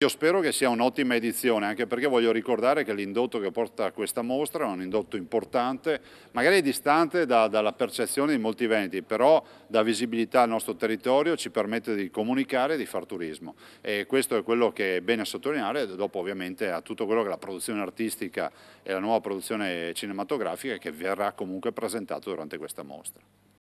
Io spero che sia un'ottima edizione, anche perché voglio ricordare che l'indotto che porta questa mostra è un indotto importante, magari distante da, dalla percezione di molti eventi, però dà visibilità al nostro territorio, ci permette di comunicare e di far turismo. E questo è quello che è bene sottolineare, dopo ovviamente a tutto quello che è la produzione artistica e la nuova produzione cinematografica che verrà comunque presentato durante questa mostra.